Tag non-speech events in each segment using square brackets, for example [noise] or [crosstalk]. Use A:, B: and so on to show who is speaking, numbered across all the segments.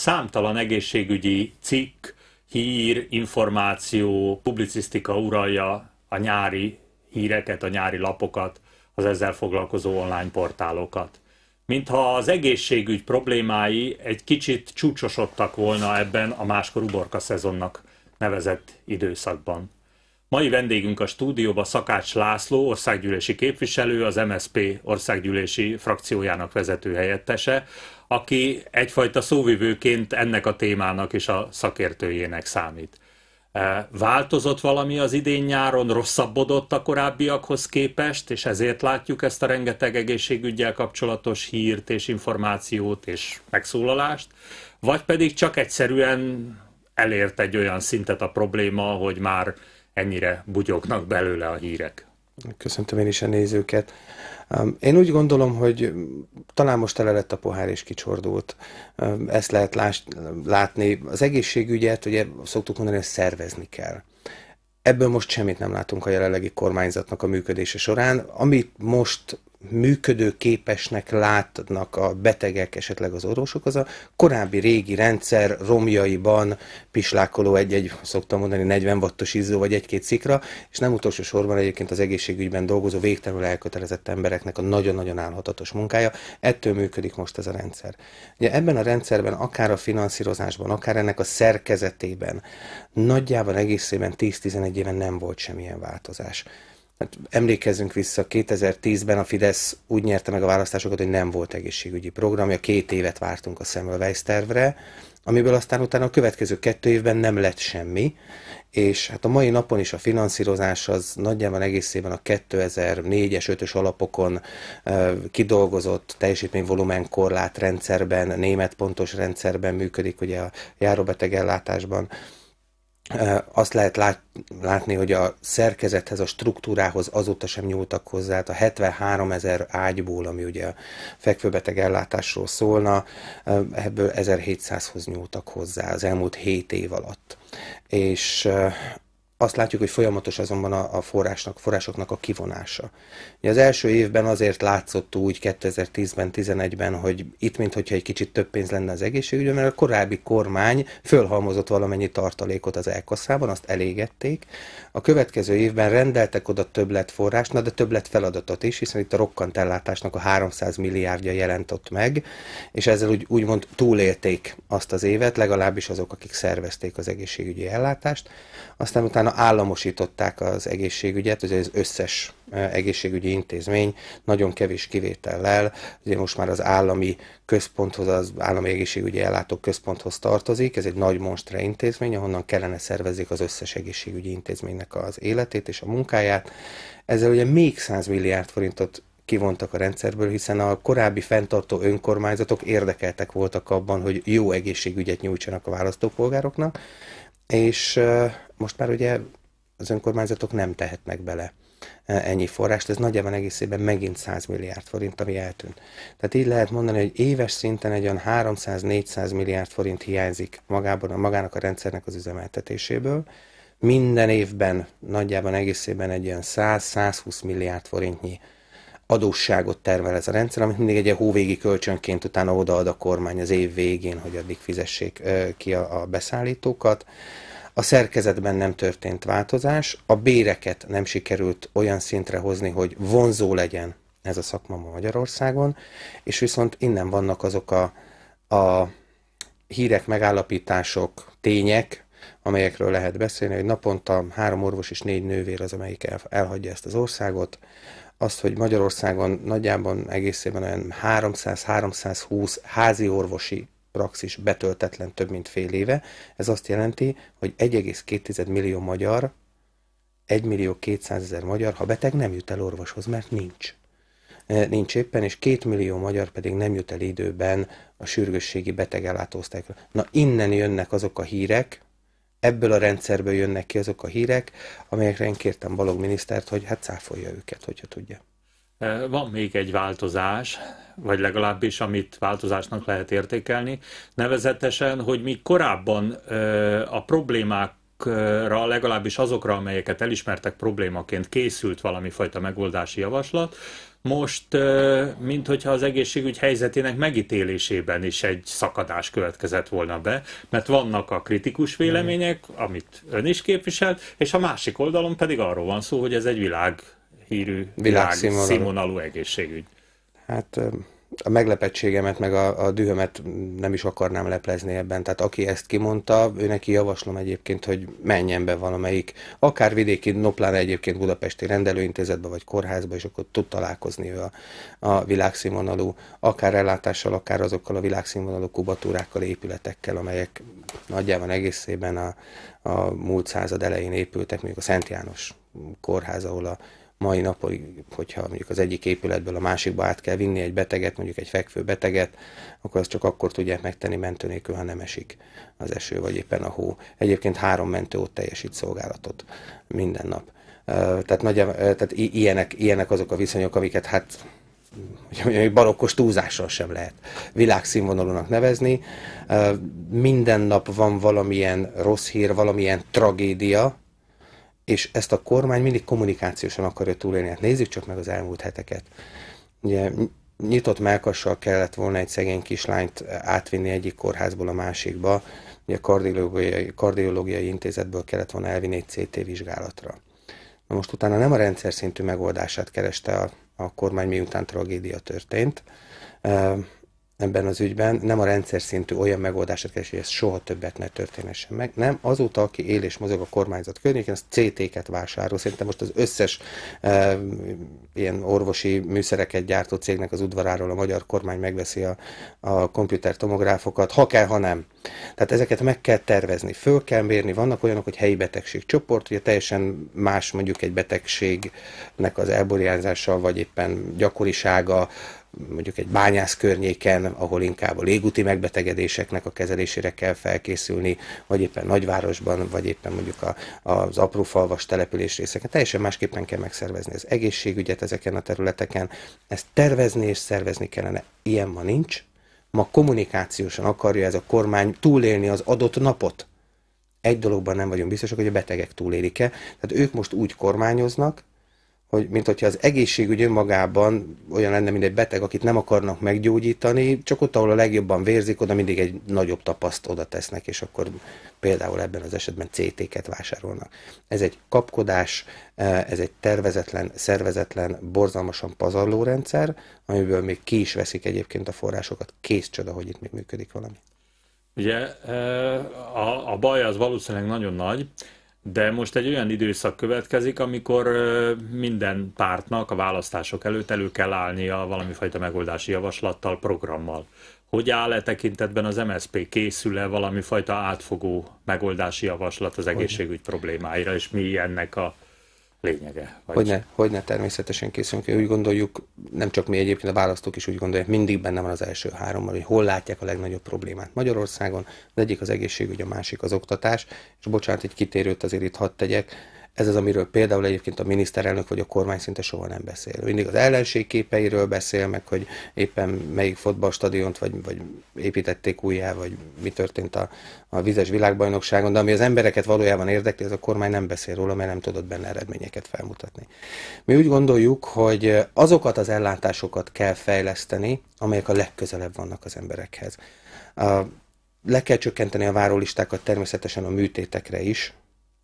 A: számtalan egészségügyi cikk, hír, információ, publicisztika uralja a nyári híreket, a nyári lapokat, az ezzel foglalkozó online portálokat. Mintha az egészségügy problémái egy kicsit csúcsosodtak volna ebben a máskor uborka szezonnak nevezett időszakban. Mai vendégünk a stúdióba Szakács László, országgyűlési képviselő, az MSP országgyűlési frakciójának vezető helyettese, aki egyfajta szóvivőként ennek a témának és a szakértőjének számít. E, változott valami az idén nyáron, rosszabbodott a korábbiakhoz képest, és ezért látjuk ezt a rengeteg egészségügyel kapcsolatos hírt és információt és megszólalást, vagy pedig csak egyszerűen elért egy olyan szintet a probléma, hogy már ennyire bugyognak belőle a hírek.
B: Köszöntöm én is a nézőket. Um, én úgy gondolom, hogy talán most tele lett a pohár és kicsordult. Um, ezt lehet látni. Az egészségügyet, ugye szoktuk mondani, hogy szervezni kell. Ebből most semmit nem látunk a jelenlegi kormányzatnak a működése során. Amit most működőképesnek látnak a betegek, esetleg az orvosok, az a korábbi régi rendszer romjaiban pislákoló egy-egy, szoktam mondani, 40 wattos izzó vagy egy-két szikra, és nem utolsó sorban egyébként az egészségügyben dolgozó végtelenül elkötelezett embereknek a nagyon-nagyon állhatatos munkája. Ettől működik most ez a rendszer. Ugye ebben a rendszerben, akár a finanszírozásban, akár ennek a szerkezetében nagyjában egészében 10-11 éven nem volt semmilyen változás. Hát emlékezzünk vissza, 2010-ben a Fidesz úgy nyerte meg a választásokat, hogy nem volt egészségügyi programja, két évet vártunk a Semmelweis tervre, amiből aztán utána a következő kettő évben nem lett semmi, és hát a mai napon is a finanszírozás az nagyjából egészében a 2004-es, 5-ös alapokon kidolgozott teljesítményvolumen rendszerben, német pontos rendszerben működik, ugye a járóbetegellátásban. ellátásban azt lehet lát, látni, hogy a szerkezethez, a struktúrához azóta sem nyúltak hozzá. Hát a 73 ezer ágyból, ami ugye a fekvőbeteg ellátásról szólna, ebből 1700-hoz nyúltak hozzá az elmúlt 7 év alatt. És azt látjuk, hogy folyamatos azonban a, a forrásnak, forrásoknak a kivonása. Ugye az első évben azért látszott úgy 2010-ben, 11-ben, hogy itt mintha egy kicsit több pénz lenne az egészségügyben, mert a korábbi kormány fölhalmozott valamennyi tartalékot az elkasszában, azt elégették. A következő évben rendeltek oda többlet forrást, na de többlet feladatot is, hiszen itt a rokkantellátásnak a 300 milliárdja jelent ott meg, és ezzel úgy, úgymond túlélték azt az évet, legalábbis azok, akik szervezték az egészségügyi ellátást. Aztán utána államosították az egészségügyet, ugye az összes egészségügyi intézmény nagyon kevés kivétellel, ugye most már az állami központhoz, az állami egészségügyi ellátó központhoz tartozik, ez egy nagy monstre intézmény, ahonnan kellene szervezik az összes egészségügyi intézménynek az életét és a munkáját. Ezzel ugye még 100 milliárd forintot kivontak a rendszerből, hiszen a korábbi fenntartó önkormányzatok érdekeltek voltak abban, hogy jó egészségügyet nyújtsanak a választópolgároknak, és most már ugye az önkormányzatok nem tehetnek bele ennyi forrást, ez nagyjából egészében megint 100 milliárd forint, ami eltűnt. Tehát így lehet mondani, hogy éves szinten egy olyan 300-400 milliárd forint hiányzik magában, magának a rendszernek az üzemeltetéséből. Minden évben nagyjából egészében egy olyan 100-120 milliárd forintnyi adósságot tervel ez a rendszer, amit mindig egy hóvégi kölcsönként utána odaad a kormány az év végén, hogy addig fizessék ki a, a beszállítókat. A szerkezetben nem történt változás, a béreket nem sikerült olyan szintre hozni, hogy vonzó legyen ez a szakma Magyarországon, és viszont innen vannak azok a, a hírek, megállapítások, tények, amelyekről lehet beszélni, hogy naponta három orvos és négy nővér az, amelyik elhagyja ezt az országot, azt, hogy Magyarországon nagyjából egészében olyan 300-320 házi orvosi praxis betöltetlen több mint fél éve. Ez azt jelenti, hogy 1,2 millió magyar, 1 millió 200 ezer magyar, ha beteg, nem jut el orvoshoz, mert nincs. E, nincs éppen, és 2 millió magyar pedig nem jut el időben a sürgősségi betegellátóosztályokra. Na innen jönnek azok a hírek, ebből a rendszerből jönnek ki azok a hírek, amelyekre én kértem Balog minisztert, hogy hát cáfolja őket, hogyha tudja.
A: Van még egy változás, vagy legalábbis amit változásnak lehet értékelni, nevezetesen, hogy mi korábban a problémák problémákra, legalábbis azokra, amelyeket elismertek problémaként készült valami fajta megoldási javaslat most, mint hogyha az egészségügy helyzetének megítélésében is egy szakadás következett volna be, mert vannak a kritikus vélemények, amit ön is képviselt, és a másik oldalon pedig arról van szó, hogy ez egy világhírű, világszínvonalú egészségügy.
B: Hát a meglepettségemet, meg a, a dühömet nem is akarnám leplezni ebben. Tehát aki ezt kimondta, ő neki javaslom egyébként, hogy menjen be valamelyik, akár vidéki, noplán egyébként budapesti rendelőintézetbe vagy kórházba, és akkor tud találkozni a, a világszínvonalú, akár ellátással, akár azokkal a világszínvonalú kubatúrákkal, épületekkel, amelyek nagyjában egészében a, a múlt század elején épültek, mondjuk a Szent János kórház, ahol a mai napon, hogyha mondjuk az egyik épületből a másikba át kell vinni egy beteget, mondjuk egy fekvő beteget, akkor azt csak akkor tudják megtenni mentő nélkül, ha nem esik az eső, vagy éppen a hó. Egyébként három mentő ott teljesít szolgálatot minden nap. Tehát, nagy, tehát ilyenek, ilyenek azok a viszonyok, amiket hát hogy mondjam, barokkos túlzással sem lehet világszínvonalúnak nevezni. Minden nap van valamilyen rossz hír, valamilyen tragédia, és ezt a kormány mindig kommunikációsan akarja túlélni. Hát nézzük csak meg az elmúlt heteket. Ugye nyitott melkassal kellett volna egy szegény kislányt átvinni egyik kórházból a másikba, ugye kardiológiai, kardiológiai intézetből kellett volna elvinni egy CT vizsgálatra. Na most utána nem a rendszer szintű megoldását kereste a, a kormány, miután tragédia történt, ebben az ügyben nem a rendszer szintű olyan megoldásokat keresi, hogy ez soha többet ne történhessen meg, nem. Azóta, aki él és mozog a kormányzat környékén, az CT-ket vásárol. Szerintem most az összes e, ilyen orvosi műszereket gyártó cégnek az udvaráról a magyar kormány megveszi a, a tomográfokat. ha kell, ha nem. Tehát ezeket meg kell tervezni, föl kell mérni, vannak olyanok, hogy helyi betegség csoport, ugye teljesen más mondjuk egy betegségnek az elborjánzása, vagy éppen gyakorisága, mondjuk egy bányász környéken, ahol inkább a légúti megbetegedéseknek a kezelésére kell felkészülni, vagy éppen nagyvárosban, vagy éppen mondjuk a, az apró falvas település részeken. Teljesen másképpen kell megszervezni az egészségügyet ezeken a területeken. Ezt tervezni és szervezni kellene. Ilyen ma nincs. Ma kommunikációsan akarja ez a kormány túlélni az adott napot. Egy dologban nem vagyunk biztosak, hogy a betegek túlélik-e. Tehát ők most úgy kormányoznak, hogy mint hogyha az egészségügy önmagában olyan lenne, mint egy beteg, akit nem akarnak meggyógyítani, csak ott, ahol a legjobban vérzik, oda mindig egy nagyobb tapaszt oda tesznek, és akkor például ebben az esetben CT-ket vásárolnak. Ez egy kapkodás, eh, ez egy tervezetlen, szervezetlen, borzalmasan pazarló rendszer, amiből még ki is veszik egyébként a forrásokat. Kész csoda, hogy itt még működik valami.
A: Ugye eh, a, a baj az valószínűleg nagyon nagy, de most egy olyan időszak következik, amikor minden pártnak a választások előtt elő kell állnia valamifajta megoldási javaslattal, programmal. Hogy áll e tekintetben az MSZP? Készül-e valamifajta átfogó megoldási javaslat az egészségügy problémáira, és mi ennek a lényege. Vagy... Hogyne,
B: hogyne, természetesen készülünk. Úgy gondoljuk, nem csak mi egyébként, a választók is úgy gondolják, mindig benne van az első hárommal, hogy hol látják a legnagyobb problémát Magyarországon. Az egyik az egészségügy, a másik az oktatás. És bocsánat, egy kitérőt azért itt hadd tegyek ez az, amiről például egyébként a miniszterelnök vagy a kormány szinte soha nem beszél. Mindig az ellenség képeiről beszél, meg hogy éppen melyik fotballstadiont vagy, vagy építették újjá, vagy mi történt a, a vizes világbajnokságon, de ami az embereket valójában érdekli, ez a kormány nem beszél róla, mert nem tudott benne eredményeket felmutatni. Mi úgy gondoljuk, hogy azokat az ellátásokat kell fejleszteni, amelyek a legközelebb vannak az emberekhez. A, le kell csökkenteni a várólistákat természetesen a műtétekre is,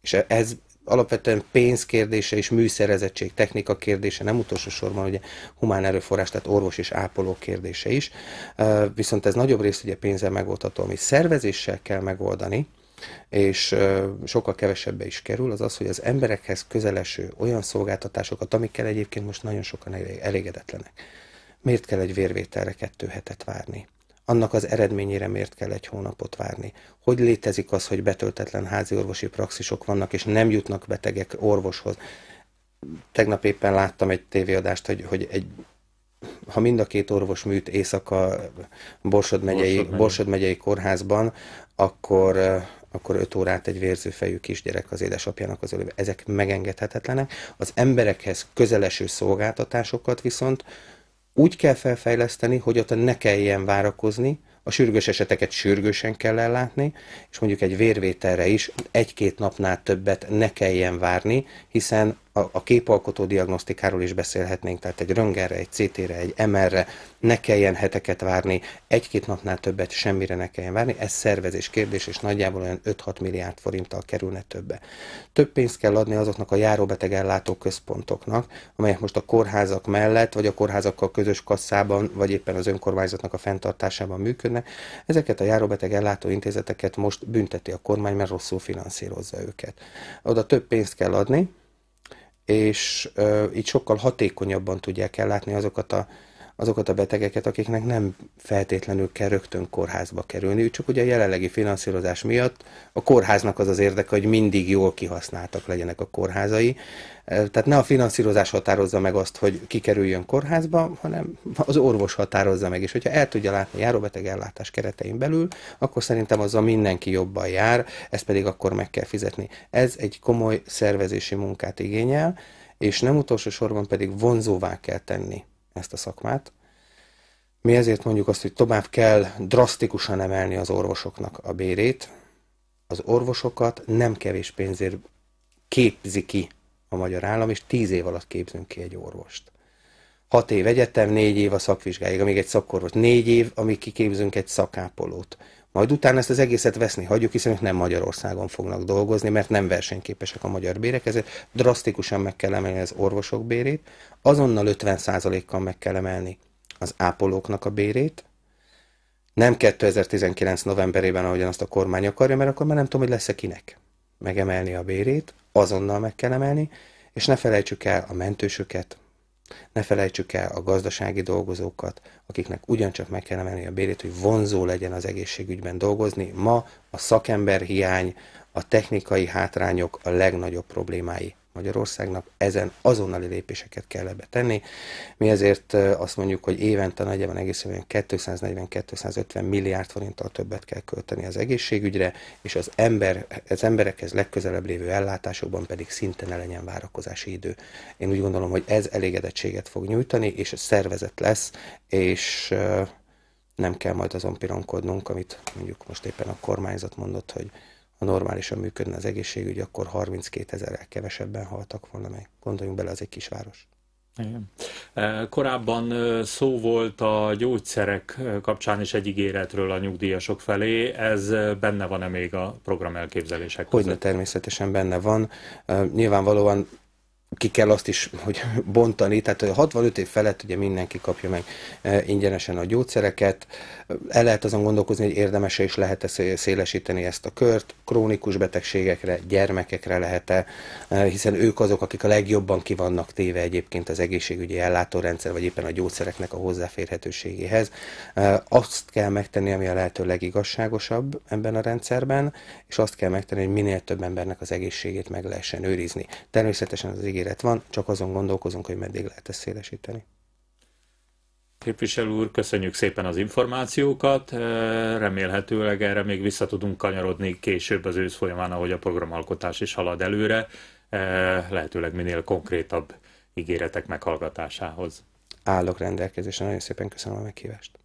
B: és ez alapvetően pénz kérdése és műszerezettség, technika kérdése, nem utolsó sorban ugye humán erőforrás, tehát orvos és ápoló kérdése is, viszont ez nagyobb részt ugye pénzzel megoldható, ami szervezéssel kell megoldani, és sokkal kevesebbe is kerül, az az, hogy az emberekhez közeleső olyan szolgáltatásokat, amikkel egyébként most nagyon sokan elégedetlenek. Miért kell egy vérvételre kettő hetet várni? annak az eredményére miért kell egy hónapot várni? Hogy létezik az, hogy betöltetlen háziorvosi praxisok vannak, és nem jutnak betegek orvoshoz? Tegnap éppen láttam egy tévéadást, hogy, hogy egy ha mind a két orvos műt éjszaka Borsod megyei, Borsod, Borsod megyei kórházban, akkor, akkor öt órát egy vérzőfejű kisgyerek az édesapjának az ölébe. Ezek megengedhetetlenek. Az emberekhez közeleső szolgáltatásokat viszont úgy kell felfejleszteni, hogy ott ne kelljen várakozni, a sürgős eseteket sürgősen kell ellátni, és mondjuk egy vérvételre is egy-két napnál többet ne kelljen várni, hiszen a, a képalkotó diagnosztikáról is beszélhetnénk, tehát egy röngerre, egy CT-re, egy MR-re, ne kelljen heteket várni, egy-két napnál többet semmire ne kelljen várni, ez szervezés kérdés, és nagyjából olyan 5-6 milliárd forinttal kerülne többe. Több pénzt kell adni azoknak a járóbeteg ellátó központoknak, amelyek most a kórházak mellett, vagy a kórházakkal közös kasszában, vagy éppen az önkormányzatnak a fenntartásában működnek. Ezeket a járóbeteg ellátó intézeteket most bünteti a kormány, mert rosszul finanszírozza őket. Oda több pénzt kell adni, és így sokkal hatékonyabban tudják ellátni azokat a azokat a betegeket, akiknek nem feltétlenül kell rögtön kórházba kerülni, csak ugye a jelenlegi finanszírozás miatt a kórháznak az az érdeke, hogy mindig jól kihasználtak legyenek a kórházai. Tehát ne a finanszírozás határozza meg azt, hogy kikerüljön kórházba, hanem az orvos határozza meg, és hogyha el tudja látni a járóbeteg ellátás keretein belül, akkor szerintem a mindenki jobban jár, ezt pedig akkor meg kell fizetni. Ez egy komoly szervezési munkát igényel, és nem utolsó sorban pedig vonzóvá kell tenni ezt a szakmát. Mi ezért mondjuk azt, hogy tovább kell drasztikusan emelni az orvosoknak a bérét. Az orvosokat nem kevés pénzért képzi ki a magyar állam, és tíz év alatt képzünk ki egy orvost. Hat év egyetem, négy év a szakvizsgáig, amíg egy szakorvos. Négy év, amíg kiképzünk egy szakápolót. Majd utána ezt az egészet veszni hagyjuk, hiszen ők nem Magyarországon fognak dolgozni, mert nem versenyképesek a magyar bérek, ezért drasztikusan meg kell emelni az orvosok bérét, azonnal 50%-kal meg kell emelni az ápolóknak a bérét, nem 2019. novemberében, ahogyan azt a kormány akarja, mert akkor már nem tudom, hogy lesz-e kinek megemelni a bérét, azonnal meg kell emelni, és ne felejtsük el a mentősöket, ne felejtsük el a gazdasági dolgozókat, akiknek ugyancsak meg kell emelni a bérét, hogy vonzó legyen az egészségügyben dolgozni. Ma a szakember hiány, a technikai hátrányok a legnagyobb problémái. Magyarországnak ezen azonnali lépéseket kell ebbe tenni. Mi ezért azt mondjuk, hogy évente nagyjából egész évben 240-250 milliárd forinttal többet kell költeni az egészségügyre, és az, ember, az emberekhez legközelebb lévő ellátásokban pedig szinte ne legyen várakozási idő. Én úgy gondolom, hogy ez elégedettséget fog nyújtani, és a szervezet lesz, és nem kell majd azon pironkodnunk, amit mondjuk most éppen a kormányzat mondott, hogy normálisan működne az egészségügy, akkor 32 ezerrel kevesebben haltak volna meg. Gondoljunk bele, az egy kisváros.
A: Igen. E, korábban szó volt a gyógyszerek kapcsán is egy ígéretről a nyugdíjasok felé. Ez benne van-e még a program elképzelések között? Hogyne,
B: természetesen benne van. E, nyilvánvalóan ki kell azt is hogy [laughs] bontani, tehát a 65 év felett ugye mindenki kapja meg e, ingyenesen a gyógyszereket. E, el lehet azon gondolkozni, hogy érdemese is lehet-e szélesíteni ezt a kört, krónikus betegségekre, gyermekekre lehet-e, e, hiszen ők azok, akik a legjobban kivannak téve egyébként az egészségügyi ellátórendszer, vagy éppen a gyógyszereknek a hozzáférhetőségéhez. Azt kell megtenni, ami a lehető legigazságosabb ebben a rendszerben, és azt kell megtenni, hogy minél több embernek az egészségét meg lehessen őrizni. Természetesen az élet van, csak azon gondolkozunk, hogy meddig lehet ezt szélesíteni.
A: Képviselő úr, köszönjük szépen az információkat, remélhetőleg erre még vissza tudunk kanyarodni később az ősz folyamán, ahogy a programalkotás is halad előre, lehetőleg minél konkrétabb ígéretek meghallgatásához.
B: Állok rendelkezésre, nagyon szépen köszönöm a meghívást.